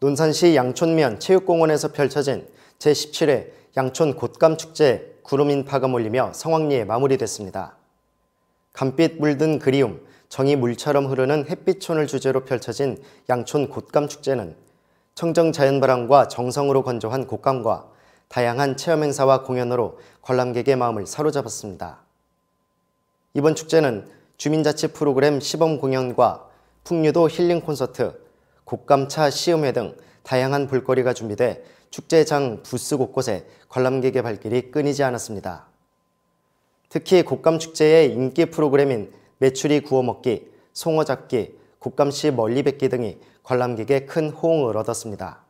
논산시 양촌면 체육공원에서 펼쳐진 제17회 양촌 곶감축제 구름인 파가 몰리며 성황리에 마무리됐습니다. 감빛 물든 그리움, 정이 물처럼 흐르는 햇빛촌을 주제로 펼쳐진 양촌 곶감축제는 청정 자연바람과 정성으로 건조한 곶감과 다양한 체험 행사와 공연으로 관람객의 마음을 사로잡았습니다. 이번 축제는 주민자치 프로그램 시범 공연과 풍류도 힐링 콘서트, 곶감차 시음회 등 다양한 볼거리가 준비돼 축제장 부스 곳곳에 관람객의 발길이 끊이지 않았습니다. 특히 곶감축제의 인기 프로그램인 메추리 구워먹기, 송어잡기, 곶감씨 멀리 뵙기 등이 관람객의 큰 호응을 얻었습니다.